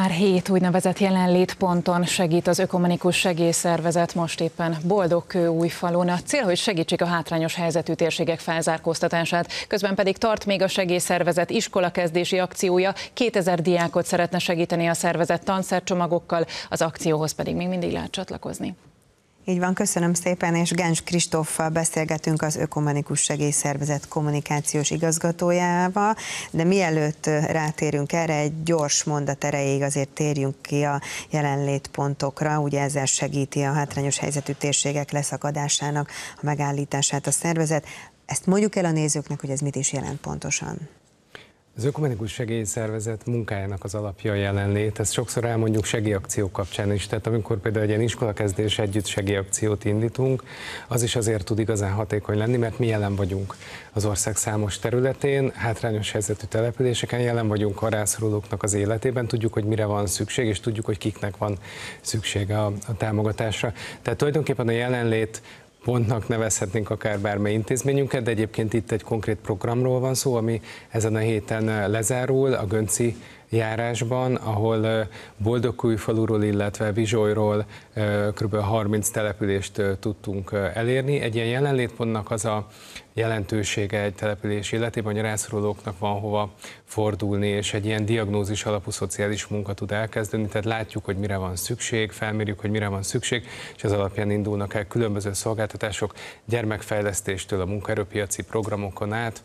Már hét úgynevezett jelenlétponton segít az Ökumenikus Segélyszervezet most éppen Boldogkő újfalon. A cél, hogy segítsék a hátrányos helyzetű térségek felzárkóztatását. Közben pedig tart még a segélyszervezet iskolakezdési akciója. 2000 diákot szeretne segíteni a szervezet tanszercsomagokkal, az akcióhoz pedig még mindig lehet csatlakozni. Így van, köszönöm szépen, és Gens Kristóffal beszélgetünk az Ökumenikus Segélyszervezet kommunikációs igazgatójával, de mielőtt rátérünk erre, egy gyors mondat erejéig azért térjünk ki a jelenlétpontokra, ugye ezzel segíti a hátrányos helyzetű térségek leszakadásának a megállítását a szervezet. Ezt mondjuk el a nézőknek, hogy ez mit is jelent pontosan. Az Ökumenikus Segélyszervezet munkájának az alapja a jelenlét, ezt sokszor elmondjuk segélyakció kapcsán is, tehát amikor például egy ilyen iskolakezdés együtt segélyakciót indítunk, az is azért tud igazán hatékony lenni, mert mi jelen vagyunk az ország számos területén, hátrányos helyzetű településeken, jelen vagyunk a rászorulóknak az életében, tudjuk, hogy mire van szükség, és tudjuk, hogy kiknek van szüksége a, a támogatásra. Tehát tulajdonképpen a jelenlét pontnak nevezhetnénk akár bármely intézményünket, de egyébként itt egy konkrét programról van szó, ami ezen a héten lezárul, a Gönci járásban, ahol Boldogkújfaluról, illetve Bizsolyról kb. 30 települést tudtunk elérni. Egy ilyen jelenlétpontnak az a jelentősége egy település életében, hogy a rászorulóknak van hova fordulni, és egy ilyen diagnózis alapú szociális munka tud elkezdeni, tehát látjuk, hogy mire van szükség, felmérjük, hogy mire van szükség, és az alapján indulnak el különböző szolgáltatások gyermekfejlesztéstől a munkaerőpiaci programokon át,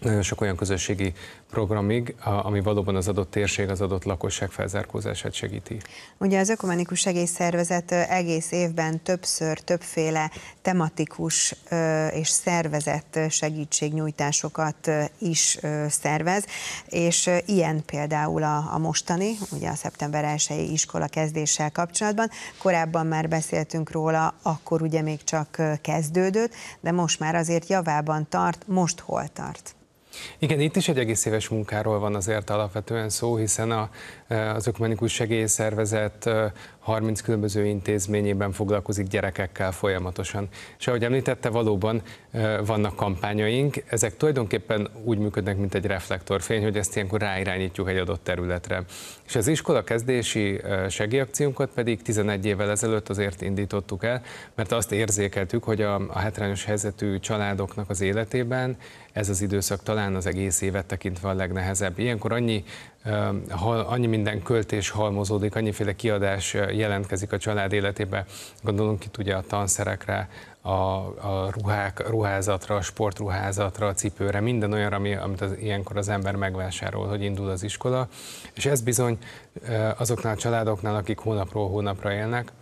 nagyon sok olyan közösségi programig, ami valóban az adott térség, az adott lakosság felzárkózását segíti. Ugye az Ökumenikus Segélyszervezet egész évben többször többféle tematikus és szervezett segítségnyújtásokat is szervez, és ilyen például a, mostani, ugye a szeptember 1 iskola kezdéssel kapcsolatban. Korábban már beszéltünk róla, akkor ugye még csak kezdődött, de most már azért javában tart, most hol tart? Igen, itt is egy egész éves munkáról van azért alapvetően szó, hiszen a, e, az Ökumenikus Segélyszervezet 30 e, különböző intézményében foglalkozik gyerekekkel folyamatosan. És ahogy említette, valóban e, vannak kampányaink, ezek tulajdonképpen úgy működnek, mint egy reflektorfény, hogy ezt ilyenkor ráirányítjuk egy adott területre. És az iskola kezdési segélyakciónkat pedig 11 évvel ezelőtt azért indítottuk el, mert azt érzékeltük, hogy a, a hátrányos helyzetű családoknak az életében ez az időszak talán az egész évet tekintve a legnehezebb. Ilyenkor annyi, annyi minden költés halmozódik, annyiféle kiadás jelentkezik a család életébe. Gondolunk itt ugye a tanszerekre, a, a ruhák, ruházatra, a sportruházatra, a cipőre, minden olyan, ami, amit az, ilyenkor az ember megvásárol, hogy indul az iskola. És ez bizony azoknál a családoknál, akik hónapról hónapra élnek,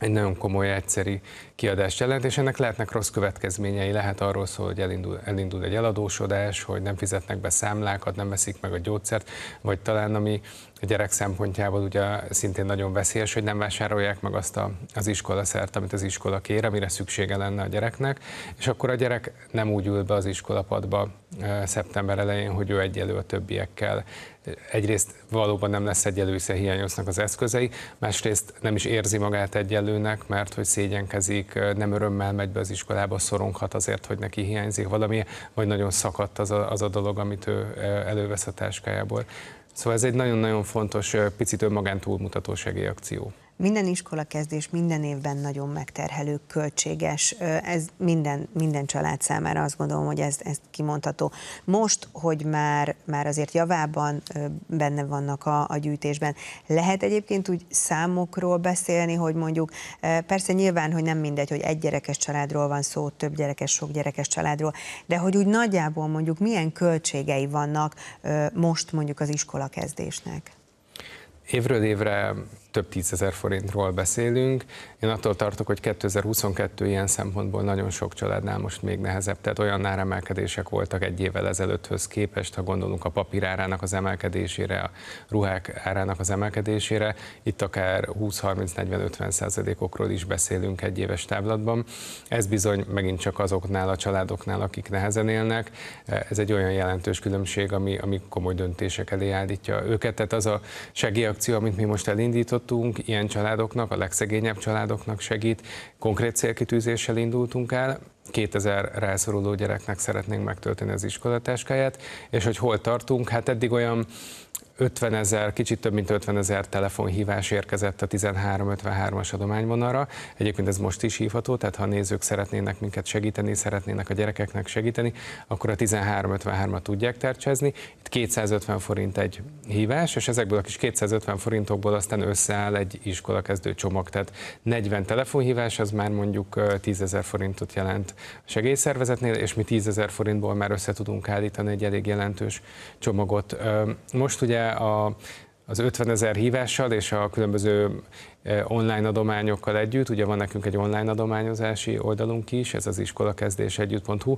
egy nagyon komoly egyszeri kiadást jelent, és ennek lehetnek rossz következményei, lehet arról szól, hogy elindul, elindul egy eladósodás, hogy nem fizetnek be számlákat, nem veszik meg a gyógyszert, vagy talán ami a gyerek szempontjából ugye szintén nagyon veszélyes, hogy nem vásárolják meg azt a, az szert, amit az iskola kér, amire szüksége lenne a gyereknek, és akkor a gyerek nem úgy ül be az iskolapadba szeptember elején, hogy ő egyelő a többiekkel. Egyrészt valóban nem lesz egyelő, hiszen hiányoznak az eszközei, másrészt nem is érzi magát egyelőnek, mert hogy szégyenkezik, nem örömmel megy be az iskolába, szoronghat azért, hogy neki hiányzik valami, vagy nagyon szakadt az a, az a dolog, amit ő elővesz a táskájából. Szóval ez egy nagyon-nagyon fontos, picit önmagán túlmutató segélyakció. Minden iskola kezdés minden évben nagyon megterhelő, költséges. Ez minden, minden család számára azt gondolom, hogy ez, ez kimondható. Most, hogy már, már azért javában benne vannak a, a gyűjtésben, lehet egyébként úgy számokról beszélni, hogy mondjuk persze nyilván, hogy nem mindegy, hogy egy gyerekes családról van szó, több gyerekes, sok gyerekes családról, de hogy úgy nagyjából mondjuk milyen költségei vannak most mondjuk az iskola kezdésnek? Évről évre több tízezer forintról beszélünk. Én attól tartok, hogy 2022 ilyen szempontból nagyon sok családnál most még nehezebb, tehát olyan emelkedések voltak egy évvel ezelőtthöz képest, ha gondolunk a papírárának az emelkedésére, a ruhák árának az emelkedésére, itt akár 20-30-40-50 százalékokról is beszélünk egy éves táblatban. Ez bizony megint csak azoknál a családoknál, akik nehezen élnek, ez egy olyan jelentős különbség, ami, ami komoly döntések elé állítja őket. Tehát az a segélyakció, amit mi most elindított, jutottunk, ilyen családoknak, a legszegényebb családoknak segít. Konkrét célkitűzéssel indultunk el, 2000 rászoruló gyereknek szeretnénk megtölteni az iskolatáskáját, és hogy hol tartunk, hát eddig olyan 50 ezer, kicsit több mint 50 ezer telefonhívás érkezett a 1353-as adományvonalra. Egyébként ez most is hívható, tehát ha a nézők szeretnének minket segíteni, szeretnének a gyerekeknek segíteni, akkor a 1353-at tudják tercsezni. Itt 250 forint egy hívás, és ezekből a kis 250 forintokból aztán összeáll egy iskola kezdő csomag. Tehát 40 telefonhívás, az már mondjuk 10 ezer forintot jelent a segélyszervezetnél, és mi 10 ezer forintból már össze tudunk állítani egy elég jelentős csomagot. Most ugye a, az 50 ezer hívással és a különböző e, online adományokkal együtt, ugye van nekünk egy online adományozási oldalunk is, ez az iskolakezdés együtt.hu,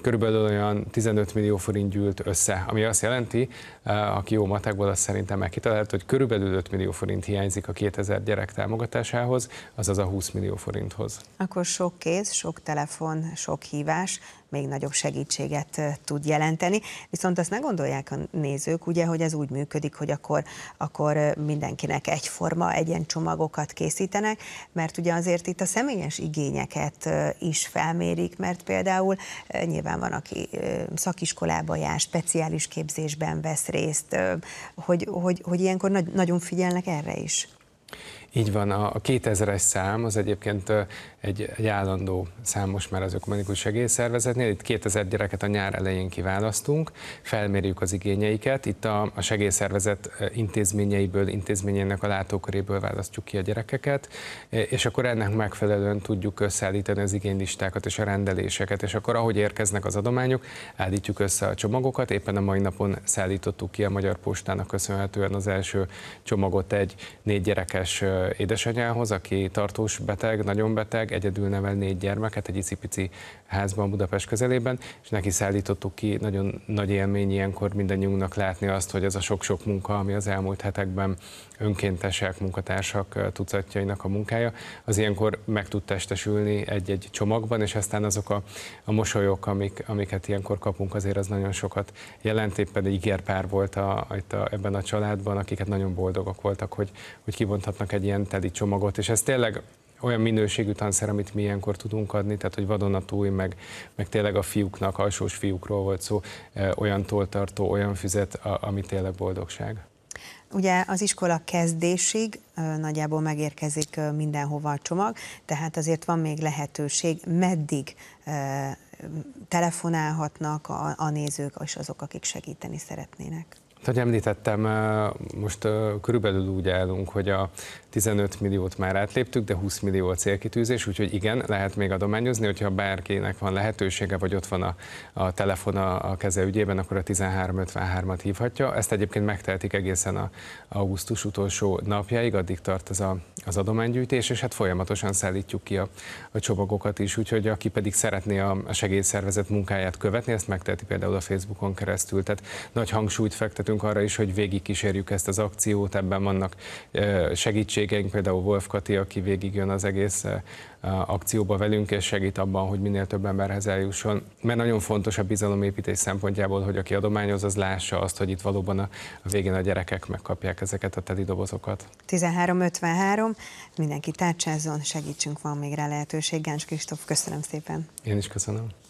körülbelül olyan 15 millió forint gyűlt össze, ami azt jelenti, eh, aki jó matekból, azt szerintem megkitalált, hogy körülbelül 5 millió forint hiányzik a 2000 gyerek támogatásához, azaz a 20 millió forinthoz. Akkor sok kéz, sok telefon, sok hívás még nagyobb segítséget eh, tud jelenteni. Viszont azt ne gondolják a nézők, ugye, hogy ez úgy működik, hogy akkor, akkor eh, mindenkinek egyforma, egyen csomagokat készítenek, mert ugye azért itt a személyes igényeket is felmérik, mert például nyilván nyilván van, aki szakiskolába jár, speciális képzésben vesz részt, hogy, hogy, hogy ilyenkor nagy, nagyon figyelnek erre is. Így van, a 2000-es szám az egyébként egy, egy állandó szám most már az Ökumenikus Segélyszervezetnél. Itt 2000 gyereket a nyár elején kiválasztunk, felmérjük az igényeiket. Itt a, a segélyszervezet intézményeiből, intézményének a látóköréből választjuk ki a gyerekeket, és akkor ennek megfelelően tudjuk összeállítani az igénylistákat és a rendeléseket, és akkor ahogy érkeznek az adományok, állítjuk össze a csomagokat. Éppen a mai napon szállítottuk ki a Magyar Postának köszönhetően az első csomagot egy négy gyerekes édesanyához, aki tartós beteg, nagyon beteg, egyedül nevel négy gyermeket egy icipici házban Budapest közelében, és neki szállítottuk ki, nagyon nagy élmény ilyenkor mindannyiunknak látni azt, hogy ez a sok-sok munka, ami az elmúlt hetekben önkéntesek, munkatársak tucatjainak a munkája, az ilyenkor meg tud testesülni egy-egy csomagban, és aztán azok a, a mosolyok, amik, amiket ilyenkor kapunk, azért az nagyon sokat jelent. Éppen egy ígérpár volt a, a, ebben a családban, akiket nagyon boldogok voltak, hogy, hogy kibonthatnak egy ilyen ilyen tedi csomagot, és ez tényleg olyan minőségű tanszer, amit mi ilyenkor tudunk adni, tehát hogy vadonatúj, meg, meg tényleg a fiúknak, alsós fiúkról volt szó, eh, olyan toltartó, olyan füzet, ami tényleg boldogság. Ugye az iskola kezdésig eh, nagyjából megérkezik eh, mindenhova a csomag, tehát azért van még lehetőség, meddig telefonálhatnak a, a nézők és azok, akik segíteni szeretnének. Hogy említettem, most körülbelül úgy állunk, hogy a, 15 milliót már átléptük, de 20 millió a célkitűzés, úgyhogy igen, lehet még adományozni, hogyha bárkinek van lehetősége, vagy ott van a, a telefon a, a keze ügyében, akkor a 1353-at hívhatja. Ezt egyébként megtehetik egészen a augusztus utolsó napjáig, addig tart az a, az adománygyűjtés, és hát folyamatosan szállítjuk ki a, a csomagokat is, úgyhogy aki pedig szeretné a, a segélyszervezet munkáját követni, ezt megteheti például a Facebookon keresztül. Tehát nagy hangsúlyt fektetünk arra is, hogy végigkísérjük ezt az akciót, ebben vannak segítség vendégeink, például Wolf Kati, aki végigjön az egész eh, akcióba velünk, és segít abban, hogy minél több emberhez eljusson. Mert nagyon fontos a bizalomépítés szempontjából, hogy aki adományoz, az lássa azt, hogy itt valóban a, a végén a gyerekek megkapják ezeket a teli dobozokat. 13.53, mindenki tárcsázzon, segítsünk, van még rá lehetőség. Gáncs Kristóf, köszönöm szépen. Én is köszönöm.